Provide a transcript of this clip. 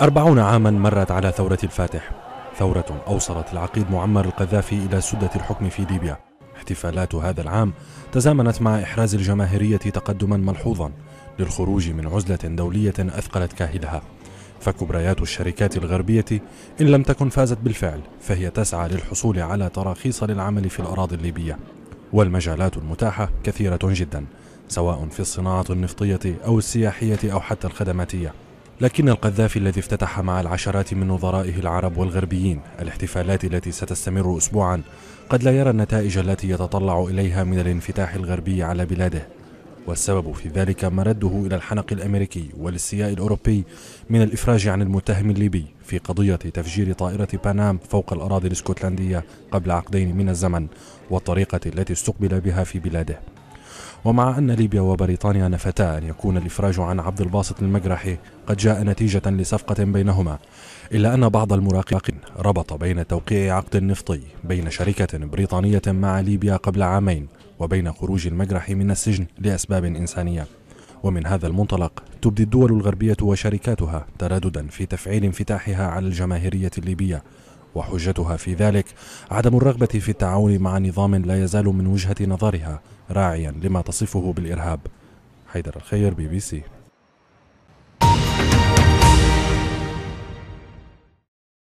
أربعون عاما مرت على ثورة الفاتح ثورة أوصلت العقيد معمر القذافي إلى سدة الحكم في ليبيا احتفالات هذا العام تزامنت مع إحراز الجماهيرية تقدما ملحوظا للخروج من عزلة دولية أثقلت كاهلها فكبريات الشركات الغربية إن لم تكن فازت بالفعل فهي تسعى للحصول على تراخيص للعمل في الأراضي الليبية والمجالات المتاحة كثيرة جدا سواء في الصناعة النفطية أو السياحية أو حتى الخدماتية لكن القذافي الذي افتتح مع العشرات من نظرائه العرب والغربيين الاحتفالات التي ستستمر أسبوعا قد لا يرى النتائج التي يتطلع إليها من الانفتاح الغربي على بلاده والسبب في ذلك مرده إلى الحنق الأمريكي والاستياء الأوروبي من الإفراج عن المتهم الليبي في قضية تفجير طائرة بانام فوق الأراضي الاسكتلندية قبل عقدين من الزمن والطريقة التي استقبل بها في بلاده ومع أن ليبيا وبريطانيا نفتا أن يكون الإفراج عن عبد الباسط المجرحي قد جاء نتيجة لصفقة بينهما إلا أن بعض المراقبين ربط بين توقيع عقد نفطي بين شركة بريطانية مع ليبيا قبل عامين وبين خروج المجرح من السجن لأسباب إنسانية ومن هذا المنطلق تبدي الدول الغربية وشركاتها ترددا في تفعيل انفتاحها على الجماهيرية الليبية وحجتها في ذلك عدم الرغبة في التعاون مع نظام لا يزال من وجهة نظرها راعيا لما تصفه بالإرهاب حيدر الخير بي بي سي